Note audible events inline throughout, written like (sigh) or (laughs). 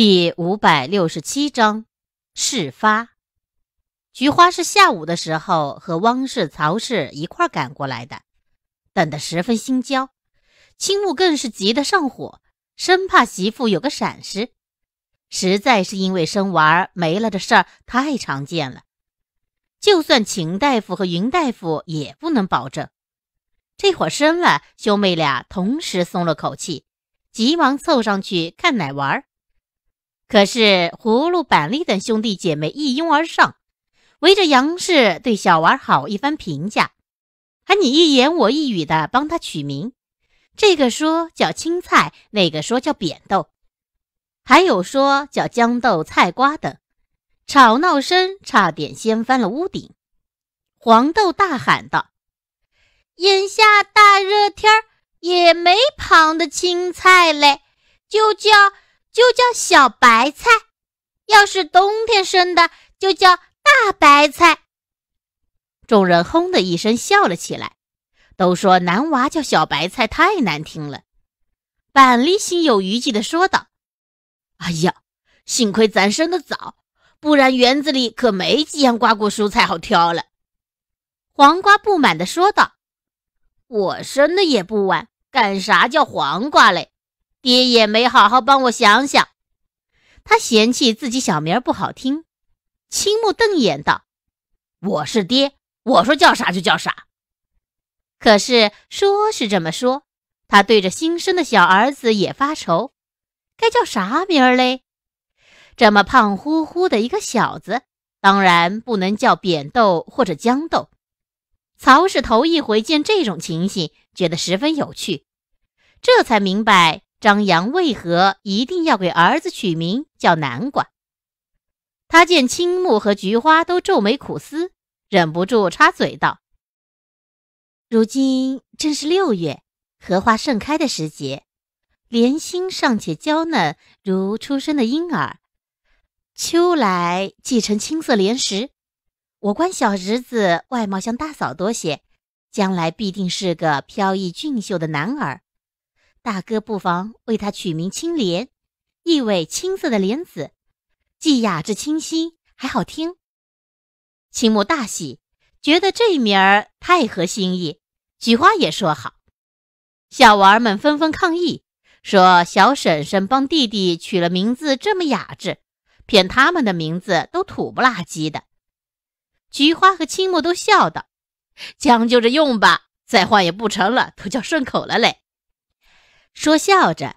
第五百六十七章，事发。菊花是下午的时候和汪氏、曹氏一块赶过来的，等得十分心焦。青木更是急得上火，生怕媳妇有个闪失。实在是因为生娃儿没了的事儿太常见了，就算秦大夫和云大夫也不能保证。这会生了，兄妹俩同时松了口气，急忙凑上去看奶娃儿。可是葫芦、板栗等兄弟姐妹一拥而上，围着杨氏对小娃好一番评价，还你一言我一语的帮他取名。这个说叫青菜，那个说叫扁豆，还有说叫豇豆、菜瓜的，吵闹声差点掀翻了屋顶。黄豆大喊道：“眼下大热天儿，也没旁的青菜嘞，就叫。”就叫小白菜，要是冬天生的就叫大白菜。众人轰的一声笑了起来，都说男娃叫小白菜太难听了。板栗心有余悸地说道：“哎呀，幸亏咱生的早，不然园子里可没几样瓜果蔬菜好挑了。”黄瓜不满地说道：“我生的也不晚，干啥叫黄瓜嘞？”爹也没好好帮我想想，他嫌弃自己小名不好听。青木瞪眼道：“我是爹，我说叫啥就叫啥。”可是说是这么说，他对着新生的小儿子也发愁，该叫啥名儿嘞？这么胖乎乎的一个小子，当然不能叫扁豆或者豇豆。曹氏头一回见这种情形，觉得十分有趣，这才明白。张扬为何一定要给儿子取名叫南瓜？他见青木和菊花都皱眉苦思，忍不住插嘴道：“如今正是六月荷花盛开的时节，莲心尚且娇嫩如初生的婴儿。秋来即成青色莲时，我观小侄子外貌像大嫂多些，将来必定是个飘逸俊秀的男儿。”大哥不妨为他取名青莲，意味青色的莲子，既雅致清新，还好听。青木大喜，觉得这名儿太合心意。菊花也说好。小娃儿们纷纷抗议，说小婶婶帮弟弟取了名字这么雅致，骗他们的名字都土不拉几的。菊花和青木都笑道：“将就着用吧，再换也不成了，都叫顺口了嘞。”说笑着，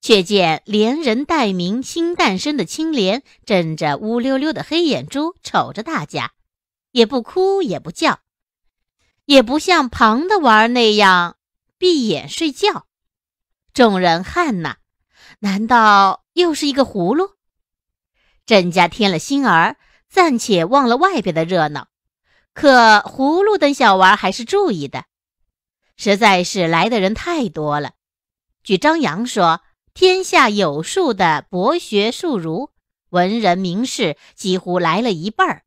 却见连人带名星诞生的青莲，睁着乌溜溜的黑眼珠，瞅着大家，也不哭，也不叫，也不像旁的娃儿那样闭眼睡觉。众人汗呐，难道又是一个葫芦？郑家添了新儿，暂且忘了外边的热闹，可葫芦等小娃还是注意的。实在是来的人太多了。据张扬说，天下有数的博学硕儒、文人名士几乎来了一半儿，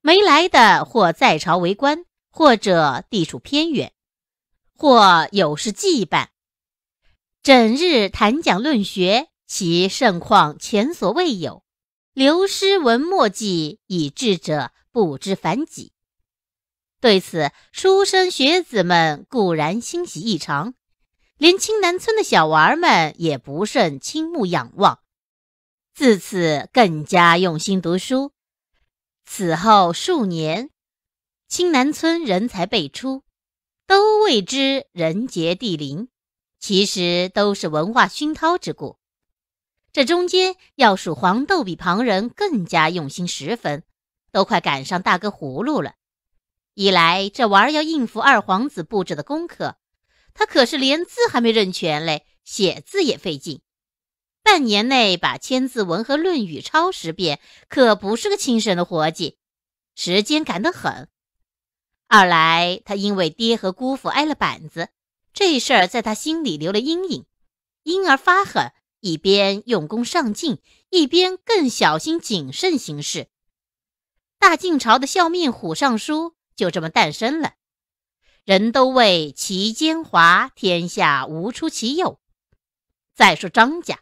没来的或在朝为官，或者地处偏远，或有事祭绊，整日谈讲论学，其盛况前所未有。留诗文墨迹以致者不知凡几。对此，书生学子们固然欣喜异常。连青南村的小娃儿们也不甚倾慕仰望，自此更加用心读书。此后数年，青南村人才辈出，都谓之人杰地灵。其实都是文化熏陶之故。这中间要数黄豆比旁人更加用心十分，都快赶上大哥葫芦了。一来这娃儿要应付二皇子布置的功课。他可是连字还没认全嘞，写字也费劲。半年内把《千字文》和《论语》抄十遍，可不是个轻松的活计，时间赶得很。二来，他因为爹和姑父挨了板子，这事儿在他心里留了阴影，因而发狠，一边用功上进，一边更小心谨慎行事。大晋朝的笑面虎尚书就这么诞生了。人都谓其奸猾，天下无出其右。再说张家，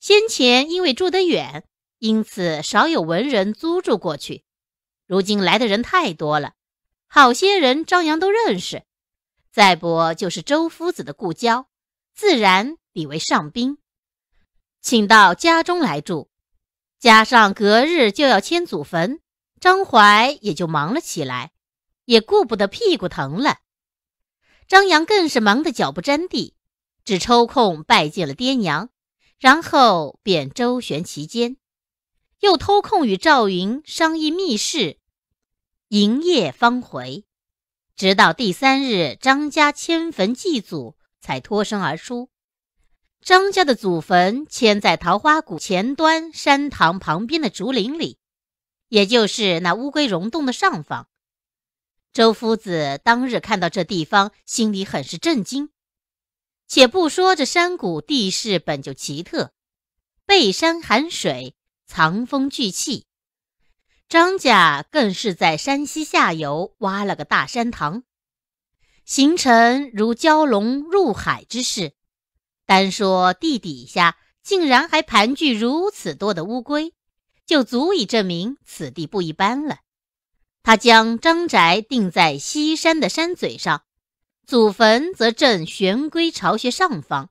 先前因为住得远，因此少有文人租住过去。如今来的人太多了，好些人张扬都认识。再不就是周夫子的故交，自然比为上宾，请到家中来住。加上隔日就要迁祖坟，张怀也就忙了起来。也顾不得屁股疼了，张扬更是忙得脚不沾地，只抽空拜见了爹娘，然后便周旋其间，又偷空与赵云商议密事，营业方回，直到第三日张家迁坟祭祖，才脱身而出。张家的祖坟迁在桃花谷前端山塘旁边的竹林里，也就是那乌龟溶洞的上方。周夫子当日看到这地方，心里很是震惊。且不说这山谷地势本就奇特，背山含水，藏风聚气；张家更是在山西下游挖了个大山塘，形成如蛟龙入海之势。单说地底下竟然还盘踞如此多的乌龟，就足以证明此地不一般了。他将张宅定在西山的山嘴上，祖坟则正玄龟巢穴上方，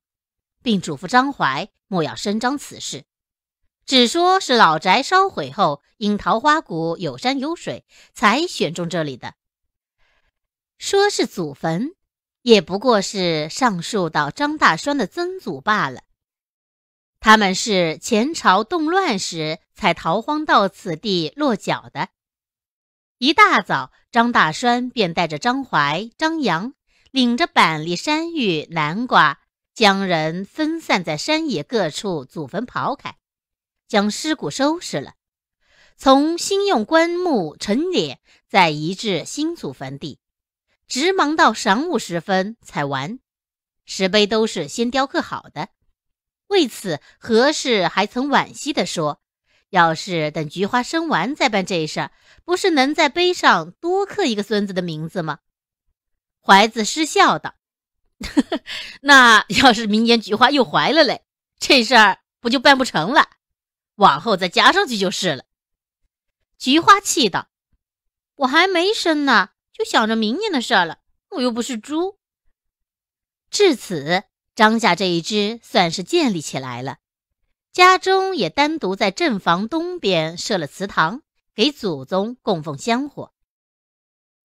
并嘱咐张怀莫要声张此事，只说是老宅烧毁后，因桃花谷有山有水，才选中这里的。说是祖坟，也不过是上溯到张大栓的曾祖罢了。他们是前朝动乱时才逃荒到此地落脚的。一大早，张大栓便带着张怀、张扬，领着板栗、山芋、南瓜，将人分散在山野各处，祖坟刨开，将尸骨收拾了，从新用棺木陈列，再移至新祖坟地，直忙到晌午时分才完。石碑都是先雕刻好的，为此何氏还曾惋惜地说。要是等菊花生完再办这事儿，不是能在碑上多刻一个孙子的名字吗？怀子失笑道：“那要是明年菊花又怀了嘞，这事儿不就办不成了？往后再加上去就是了。”菊花气道：“我还没生呢，就想着明年的事儿了。我又不是猪。”至此，张家这一支算是建立起来了。家中也单独在正房东边设了祠堂，给祖宗供奉香火。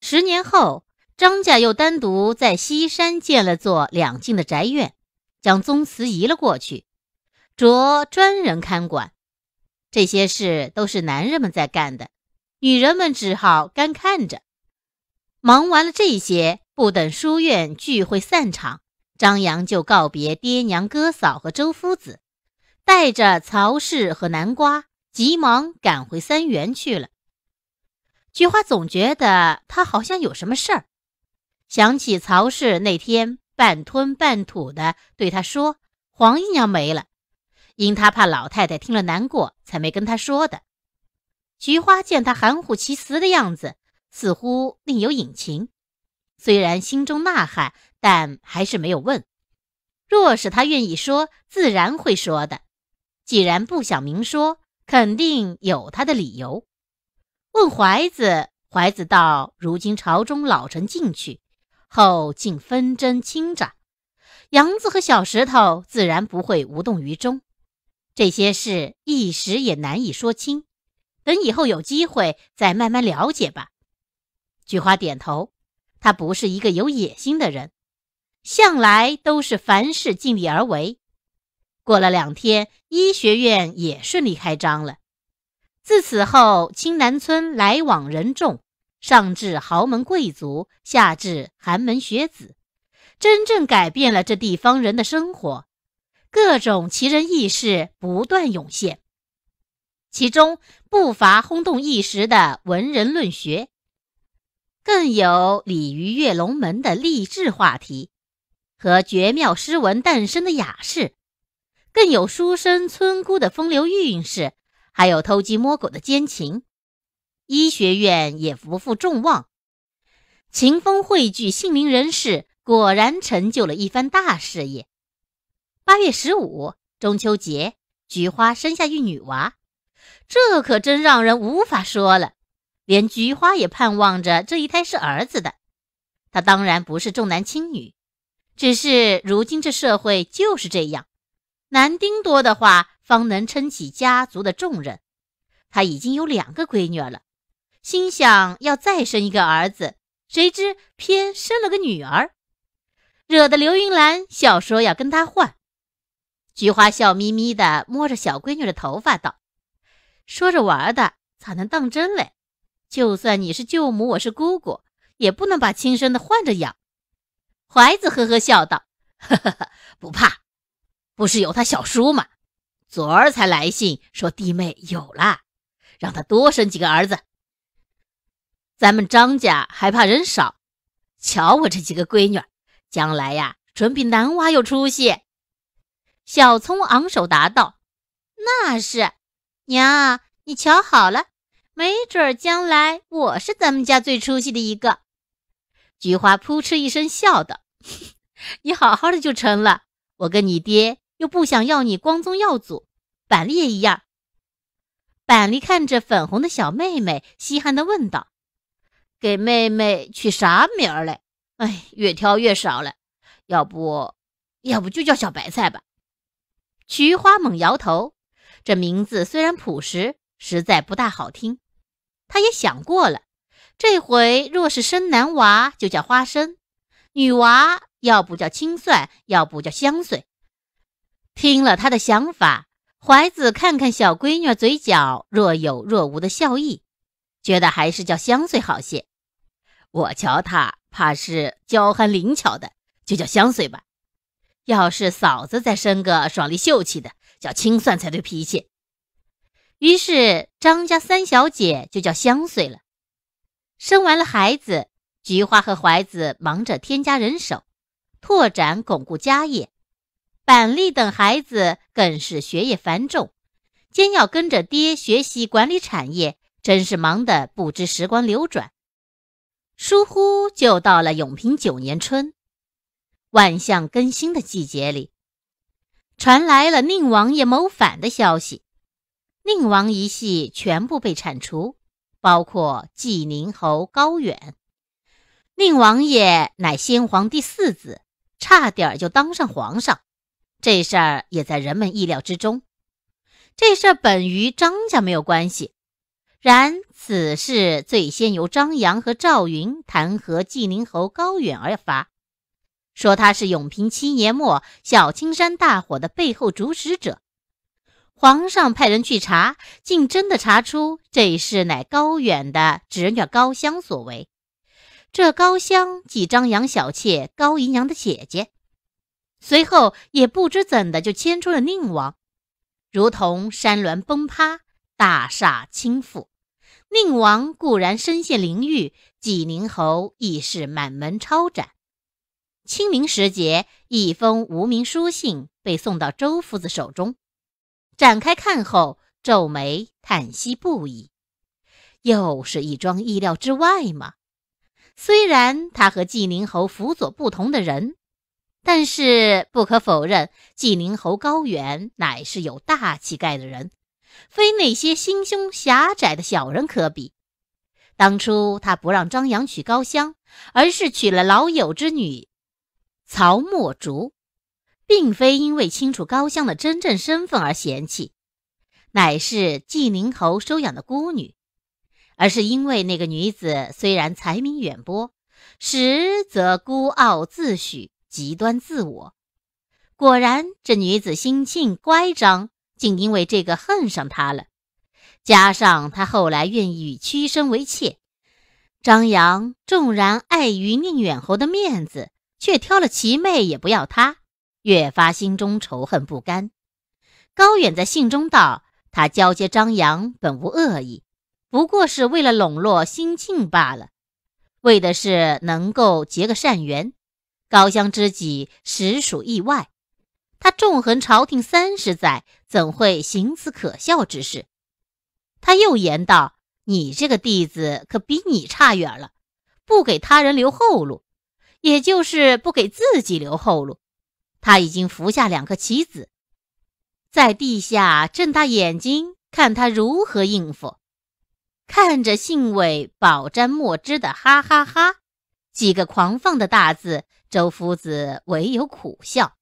十年后，张家又单独在西山建了座两进的宅院，将宗祠移了过去，着专人看管。这些事都是男人们在干的，女人们只好干看着。忙完了这些，不等书院聚会散场，张扬就告别爹娘、哥嫂和周夫子。带着曹氏和南瓜，急忙赶回三元去了。菊花总觉得他好像有什么事儿，想起曹氏那天半吞半吐的对他说：“黄姨娘没了，因他怕老太太听了难过，才没跟他说的。”菊花见他含糊其辞的样子，似乎另有隐情，虽然心中呐喊，但还是没有问。若是他愿意说，自然会说的。既然不想明说，肯定有他的理由。问怀子，怀子道：“如今朝中老臣进去后，竟纷争亲长，杨子和小石头自然不会无动于衷。这些事一时也难以说清，等以后有机会再慢慢了解吧。”菊花点头，他不是一个有野心的人，向来都是凡事尽力而为。过了两天，医学院也顺利开张了。自此后，青南村来往人众，上至豪门贵族，下至寒门学子，真正改变了这地方人的生活。各种奇人异事不断涌现，其中不乏轰动一时的文人论学，更有鲤鱼跃龙门的励志话题和绝妙诗文诞生的雅事。更有书生村姑的风流韵事，还有偷鸡摸狗的奸情。医学院也不负众望，秦风汇聚杏林人士，果然成就了一番大事业。八月十五中秋节，菊花生下一女娃，这可真让人无法说了。连菊花也盼望着这一胎是儿子的。她当然不是重男轻女，只是如今这社会就是这样。男丁多的话，方能撑起家族的重任。他已经有两个闺女了，心想要再生一个儿子，谁知偏生了个女儿，惹得刘云兰笑说要跟他换。菊花笑眯眯的摸着小闺女的头发道：“说着玩的，咋能当真嘞？就算你是舅母，我是姑姑，也不能把亲生的换着养。”怀子呵呵笑道：“ (laughs) 不怕。”不是有他小叔吗？昨儿才来信说弟妹有了，让他多生几个儿子。咱们张家还怕人少？瞧我这几个闺女，将来呀准比男娃有出息。小聪昂首答道：“那是，娘，你瞧好了，没准将来我是咱们家最出息的一个。”菊花扑哧一声笑道：“ (laughs) 你好好的就成了，我跟你爹。”又不想要你光宗耀祖，板栗也一样。板栗看着粉红的小妹妹，稀罕的问道：“给妹妹取啥名儿嘞？”哎，越挑越少了，要不要不就叫小白菜吧？菊花猛摇头：“这名字虽然朴实，实在不大好听。”他也想过了，这回若是生男娃，就叫花生；女娃要不叫青蒜，要不叫香蒜。听了他的想法，怀子看看小闺女嘴角若有若无的笑意，觉得还是叫香穗好些。我瞧她怕是娇憨灵巧的，就叫香穗吧。要是嫂子再生个爽利秀气的，叫青算才对脾气。于是张家三小姐就叫香穗了。生完了孩子，菊花和怀子忙着添加人手，拓展巩固家业。板栗等孩子更是学业繁重，兼要跟着爹学习管理产业，真是忙得不知时光流转。疏忽就到了永平九年春，万象更新的季节里，传来了宁王爷谋反的消息。宁王一系全部被铲除，包括纪宁侯高远。宁王爷乃先皇第四子，差点就当上皇上。这事儿也在人们意料之中。这事儿本与张家没有关系，然此事最先由张扬和赵云弹劾纪宁侯高远而罚，说他是永平七年末小青山大火的背后主使者。皇上派人去查，竟真的查出这事乃高远的侄女高香所为。这高香即张扬小妾高姨娘的姐姐。随后也不知怎的就牵出了宁王，如同山峦崩塌，大厦倾覆。宁王固然身陷囹圄，济宁侯亦是满门抄斩。清明时节，一封无名书信被送到周夫子手中，展开看后皱眉叹息不已。又是一桩意料之外嘛。虽然他和济宁侯辅佐不同的人。但是不可否认，纪宁侯高远乃是有大气概的人，非那些心胸狭窄的小人可比。当初他不让张扬娶高香，而是娶了老友之女曹墨竹，并非因为清楚高香的真正身份而嫌弃，乃是纪宁侯收养的孤女，而是因为那个女子虽然才名远播，实则孤傲自许。极端自我，果然，这女子心性乖张，竟因为这个恨上他了。加上他后来愿意屈身为妾，张扬纵然碍于宁远侯的面子，却挑了齐妹也不要他，越发心中仇恨不甘。高远在信中道：“他交接张扬本无恶意，不过是为了笼络心庆罢了，为的是能够结个善缘。”高香知己实属意外，他纵横朝廷三十载，怎会行此可笑之事？他又言道：“你这个弟子可比你差远了，不给他人留后路，也就是不给自己留后路。他已经服下两个棋子，在地下睁大眼睛看他如何应付。看着信尾宝沾墨汁的哈哈哈几个狂放的大字。”周夫子唯有苦笑。